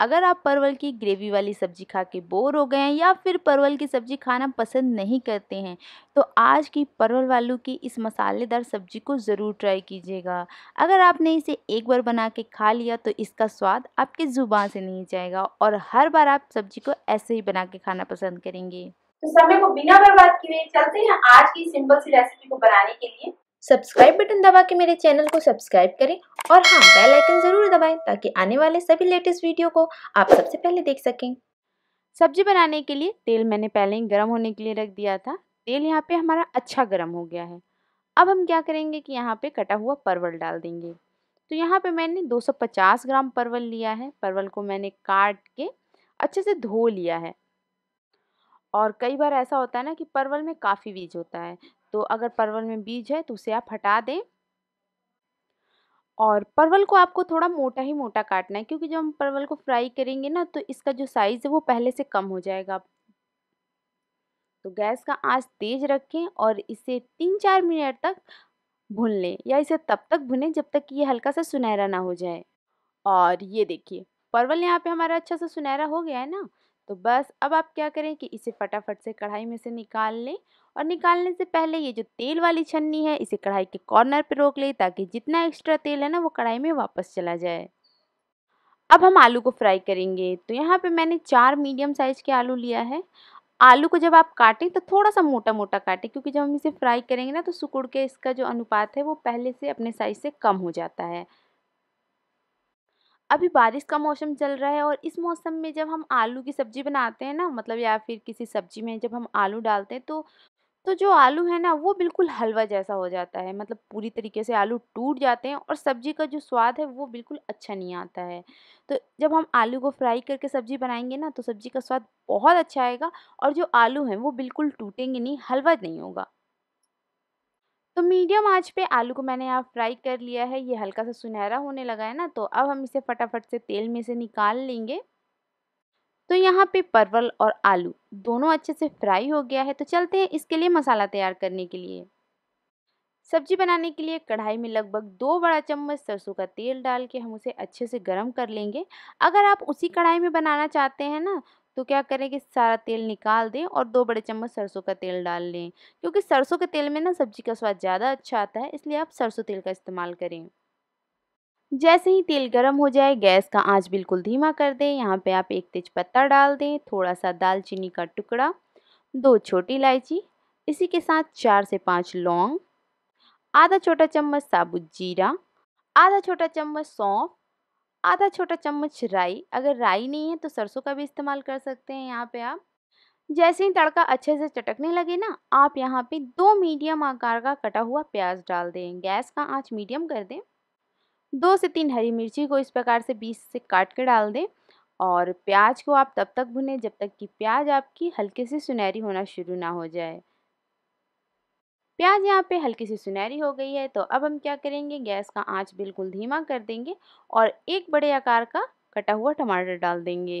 अगर आप परवल की ग्रेवी वाली सब्ज़ी खा के बोर हो गए हैं या फिर परवल की सब्ज़ी खाना पसंद नहीं करते हैं तो आज की परवल वालों की इस मसालेदार सब्ज़ी को ज़रूर ट्राई कीजिएगा अगर आपने इसे एक बार बना के खा लिया तो इसका स्वाद आपकी ज़ुबान से नहीं जाएगा और हर बार आप सब्ज़ी को ऐसे ही बना के खाना पसंद करेंगे तो समय को बिना बर्बाद किए चलते हैं आज की सिंपल सी रेसिपी को बनाने के लिए सब्सक्राइब बटन दबा के मेरे चैनल को सब्सक्राइब करें और हाँ बेल आइकन ज़रूर दबाएं ताकि आने वाले सभी लेटेस्ट वीडियो को आप सबसे पहले देख सकें सब्जी बनाने के लिए तेल मैंने पहले ही गर्म होने के लिए रख दिया था तेल यहाँ पे हमारा अच्छा गर्म हो गया है अब हम क्या करेंगे कि यहाँ पे कटा हुआ परवल डाल देंगे तो यहाँ पर मैंने दो ग्राम परवल लिया है परवल को मैंने काट के अच्छे से धो लिया है और कई बार ऐसा होता है ना कि परवल में काफ़ी बीज होता है तो अगर परवल में बीज है तो उसे आप हटा दें और परवल को आपको थोड़ा मोटा ही मोटा काटना है क्योंकि जब हम परवल को फ्राई करेंगे ना तो इसका जो साइज़ है वो पहले से कम हो जाएगा तो गैस का आंच तेज़ रखें और इसे तीन चार मिनट तक भून लें या इसे तब तक भुनें जब तक कि ये हल्का सा सुनहरा ना हो जाए और ये देखिए परवल यहाँ पे हमारा अच्छा सा सुनहरा हो गया है ना तो बस अब आप क्या करें कि इसे फटाफट से कढ़ाई में से निकाल लें और निकालने से पहले ये जो तेल वाली छन्नी है इसे कढ़ाई के कॉर्नर पर रोक लें ताकि जितना एक्स्ट्रा तेल है ना वो कढ़ाई में वापस चला जाए अब हम आलू को फ्राई करेंगे तो यहाँ पे मैंने चार मीडियम साइज़ के आलू लिया है आलू को जब आप काटें तो थोड़ा सा मोटा मोटा काटें क्योंकि जब हम इसे फ्राई करेंगे ना तो सुकुड़ के इसका जो अनुपात है वो पहले से अपने साइज़ से कम हो जाता है अभी बारिश का मौसम चल रहा है और इस मौसम में जब हम आलू की सब्ज़ी बनाते हैं ना मतलब या फिर किसी सब्ज़ी में जब हम आलू डालते हैं तो तो जो आलू है ना वो बिल्कुल हलवा जैसा हो जाता है मतलब पूरी तरीके से आलू टूट जाते हैं और सब्ज़ी का जो स्वाद है वो बिल्कुल अच्छा नहीं आता है तो जब हम आलू को फ्राई करके सब्ज़ी बनाएंगे ना तो सब्ज़ी का स्वाद बहुत अच्छा आएगा और जो आलू हैं वो बिल्कुल टूटेंगे नहीं हलवा नहीं होगा तो मीडियम आंच पे आलू को मैंने यहाँ फ्राई कर लिया है ये हल्का सा सुनहरा होने लगा है ना तो अब हम इसे फटाफट से तेल में से निकाल लेंगे तो यहाँ पे परवल और आलू दोनों अच्छे से फ्राई हो गया है तो चलते हैं इसके लिए मसाला तैयार करने के लिए सब्जी बनाने के लिए कढ़ाई में लगभग दो बड़ा चम्मच सरसों का तेल डाल के हम उसे अच्छे से गर्म कर लेंगे अगर आप उसी कढ़ाई में बनाना चाहते हैं ना तो क्या करें कि सारा तेल निकाल दें और दो बड़े चम्मच सरसों का तेल डाल लें क्योंकि सरसों के तेल में ना सब्जी का स्वाद ज़्यादा अच्छा आता है इसलिए आप सरसों तेल का इस्तेमाल करें जैसे ही तेल गर्म हो जाए गैस का आँच बिल्कुल धीमा कर दें यहाँ पर आप एक तेज डाल दें थोड़ा सा दालचीनी का टुकड़ा दो छोटी इलायची इसी के साथ चार से पाँच लौंग आधा छोटा चम्मच साबुत जीरा आधा छोटा चम्मच सौंफ आधा छोटा चम्मच राई अगर राई नहीं है तो सरसों का भी इस्तेमाल कर सकते हैं यहाँ पे आप जैसे ही तड़का अच्छे से चटकने लगे ना आप यहाँ पे दो मीडियम आकार का कटा हुआ प्याज डाल दें गैस का आंच मीडियम कर दें दो से तीन हरी मिर्ची को इस प्रकार से बीस से काट के डाल दें और प्याज को आप तब तक भुनें जब तक कि प्याज आपकी हल्के से सुनहरी होना शुरू ना हो जाए प्याज यहाँ पे हल्की सी सुनहरी हो गई है तो अब हम क्या करेंगे गैस का आंच बिल्कुल धीमा कर देंगे और एक बड़े आकार का कटा हुआ टमाटर डाल देंगे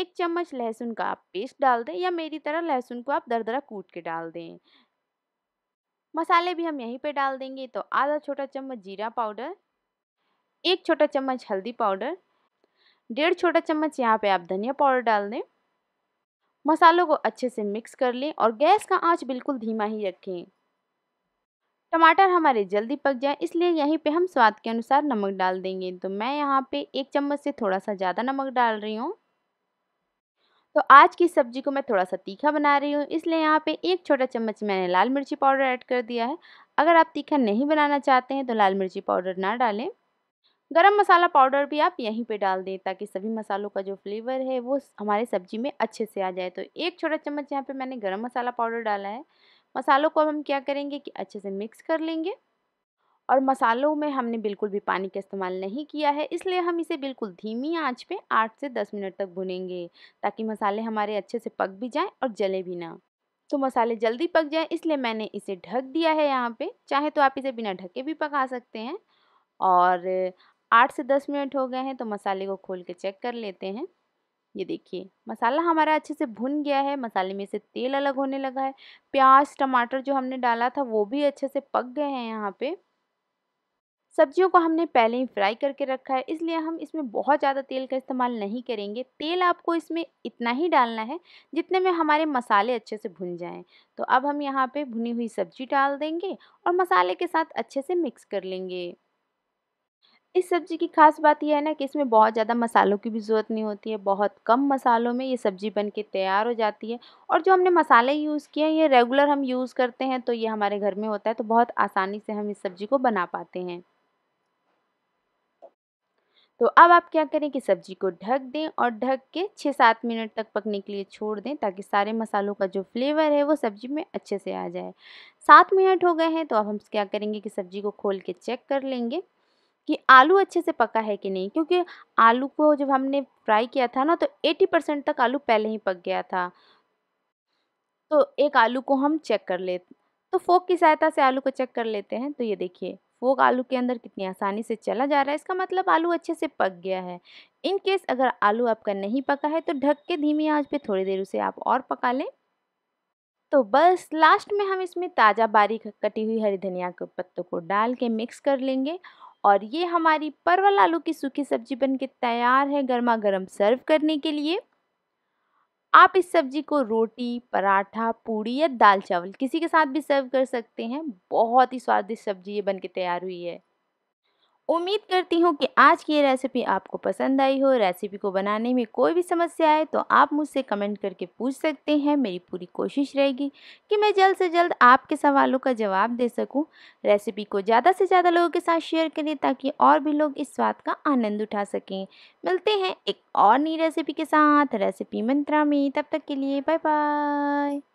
एक चम्मच लहसुन का आप पेस्ट डाल दें या मेरी तरह लहसुन को आप दरदरा कूट के डाल दें मसाले भी हम यहीं पे डाल देंगे तो आधा छोटा चम्मच जीरा पाउडर एक छोटा चम्मच हल्दी पाउडर डेढ़ छोटा चम्मच यहाँ पे आप धनिया पाउडर डाल दें मसालों को अच्छे से मिक्स कर लें और गैस का आंच बिल्कुल धीमा ही रखें टमाटर हमारे जल्दी पक जाए इसलिए यहीं पे हम स्वाद के अनुसार नमक डाल देंगे तो मैं यहाँ पे एक चम्मच से थोड़ा सा ज़्यादा नमक डाल रही हूँ तो आज की सब्जी को मैं थोड़ा सा तीखा बना रही हूँ इसलिए यहाँ पे एक छोटा चम्मच मैंने लाल मिर्ची पाउडर ऐड कर दिया है अगर आप तीखा नहीं बनाना चाहते हैं तो लाल मिर्ची पाउडर ना डालें गरम मसाला पाउडर भी आप यहीं पे डाल दें ताकि सभी मसालों का जो फ्लेवर है वो हमारे सब्जी में अच्छे से आ जाए तो एक छोटा चम्मच यहाँ पे मैंने गरम मसाला पाउडर डाला है मसालों को अब हम क्या करेंगे कि अच्छे से मिक्स कर लेंगे और मसालों में हमने बिल्कुल भी पानी का इस्तेमाल नहीं किया है इसलिए हम इसे बिल्कुल धीमी आँच पर आठ से दस मिनट तक भुनेंगे ताकि मसाले हमारे अच्छे से पक भी जाएँ और जले भी ना तो मसाले जल्दी पक जाएँ इसलिए मैंने इसे ढक दिया है यहाँ पर चाहे तो आप इसे बिना ढके भी पका सकते हैं और आठ से दस मिनट हो गए हैं तो मसाले को खोल के चेक कर लेते हैं ये देखिए मसाला हमारा अच्छे से भुन गया है मसाले में से तेल अलग होने लगा है प्याज टमाटर जो हमने डाला था वो भी अच्छे से पक गए हैं यहाँ पे सब्जियों को हमने पहले ही फ्राई करके रखा है इसलिए हम इसमें बहुत ज़्यादा तेल का इस्तेमाल नहीं करेंगे तेल आपको इसमें इतना ही डालना है जितने में हमारे मसाले अच्छे से भुन जाएं तो अब हम यहाँ पे भुनी हुई सब्जी डाल देंगे और मसाले के साथ अच्छे से मिक्स कर लेंगे इस सब्ज़ी की ख़ास बात यह है ना कि इसमें बहुत ज़्यादा मसालों की भी ज़रूरत नहीं होती है बहुत कम मसालों में ये सब्ज़ी बन के तैयार हो जाती है और जो हमने मसाले यूज़ किए हैं ये रेगुलर हम यूज़ करते हैं तो ये हमारे घर में होता है तो बहुत आसानी से हम इस सब्ज़ी को बना पाते हैं तो अब आप क्या करें कि सब्ज़ी को ढक दें और ढक के छः सात मिनट तक पकने के लिए छोड़ दें ताकि सारे मसालों का जो फ्लेवर है वो सब्ज़ी में अच्छे से आ जाए सात मिनट हो गए हैं तो अब हम क्या करेंगे कि सब्ज़ी को खोल के चेक कर लेंगे कि आलू अच्छे से पका है कि नहीं क्योंकि आलू को जब हमने फ्राई किया था ना तो एटी परसेंट तक आलू पहले ही पक गया था तो एक आलू को हम चेक कर ले तो फोक की सहायता से आलू को चेक कर लेते हैं तो ये देखिए फोक आलू के अंदर कितनी आसानी से चला जा रहा है इसका मतलब आलू अच्छे से पक गया है इन केस अगर आलू आपका नहीं पका है तो ढक के धीमी आंच पे थोड़ी देर उसे आप और पका लें तो बस लास्ट में हम इसमें ताज़ा बारीक कटी हुई हरी धनिया के पत्तों को डाल के मिक्स कर लेंगे और ये हमारी परवल आलू की सूखी सब्जी बन के तैयार है गर्मा गर्म सर्व करने के लिए आप इस सब्जी को रोटी पराठा पूड़ी या दाल चावल किसी के साथ भी सर्व कर सकते हैं बहुत ही स्वादिष्ट सब्जी ये बन के तैयार हुई है उम्मीद करती हूँ कि आज की ये रेसिपी आपको पसंद आई हो रेसिपी को बनाने में कोई भी समस्या आए तो आप मुझसे कमेंट करके पूछ सकते हैं मेरी पूरी कोशिश रहेगी कि मैं जल्द से जल्द आपके सवालों का जवाब दे सकूँ रेसिपी को ज़्यादा से ज़्यादा लोगों के साथ शेयर करें ताकि और भी लोग इस स्वाद का आनंद उठा सकें मिलते हैं एक और नई रेसिपी के साथ रेसिपी मंत्रा में तब तक के लिए बाय बाय